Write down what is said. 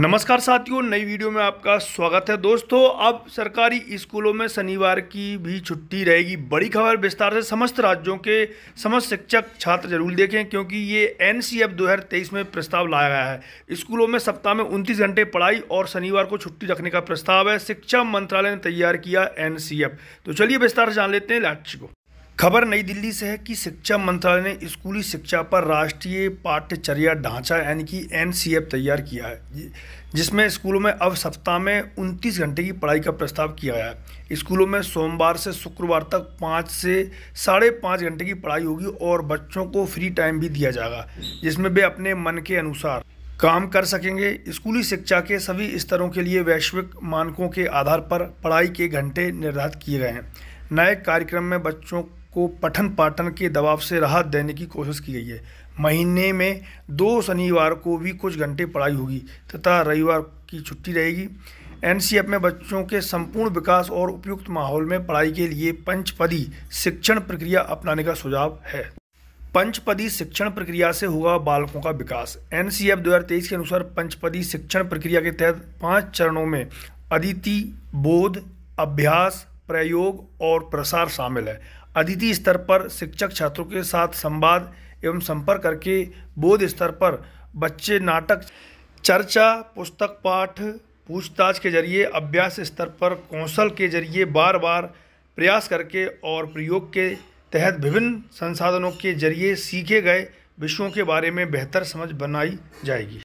नमस्कार साथियों नई वीडियो में आपका स्वागत है दोस्तों अब सरकारी स्कूलों में शनिवार की भी छुट्टी रहेगी बड़ी खबर विस्तार से समस्त राज्यों के समस्त शिक्षक छात्र जरूर देखें क्योंकि ये एन सी एफ दो में प्रस्ताव लाया गया है स्कूलों में सप्ताह में उनतीस घंटे पढ़ाई और शनिवार को छुट्टी रखने का प्रस्ताव है शिक्षा मंत्रालय ने तैयार किया एन तो चलिए विस्तार से जान लेते हैं लाटची को खबर नई दिल्ली से है कि शिक्षा मंत्रालय ने स्कूली शिक्षा पर राष्ट्रीय पाठ्यचर्या ढांचा यानी कि एन तैयार किया है जिसमें स्कूलों में अब सप्ताह में 29 घंटे की पढ़ाई का प्रस्ताव किया गया है स्कूलों में सोमवार से शुक्रवार तक पाँच से साढ़े पाँच घंटे की पढ़ाई होगी और बच्चों को फ्री टाइम भी दिया जाएगा जिसमें वे अपने मन के अनुसार काम कर सकेंगे स्कूली शिक्षा के सभी स्तरों के लिए वैश्विक मानकों के आधार पर पढ़ाई के घंटे निर्धारित किए गए हैं नए कार्यक्रम में बच्चों को पठन पाठन के दबाव से राहत देने की कोशिश की गई है महीने में दो शनिवार को भी कुछ घंटे पढ़ाई होगी तथा रविवार की छुट्टी रहेगी एन में बच्चों के संपूर्ण विकास और उपयुक्त माहौल में पढ़ाई के लिए पंचपदी शिक्षण प्रक्रिया अपनाने का सुझाव है पंचपदी शिक्षण प्रक्रिया से होगा बालकों का विकास एन सी एफ दो हज़ार तेईस के अनुसार पंचपदी शिक्षण प्रक्रिया के तहत पांच चरणों में अदिति बोध अभ्यास प्रयोग और प्रसार शामिल है अदिति स्तर पर शिक्षक छात्रों के साथ संवाद एवं संपर्क करके बोध स्तर पर बच्चे नाटक चर्चा पुस्तक पाठ पूछताछ के जरिए अभ्यास स्तर पर कौशल के जरिए बार बार प्रयास करके और प्रयोग के तहत विभिन्न संसाधनों के जरिए सीखे गए विषयों के बारे में बेहतर समझ बनाई जाएगी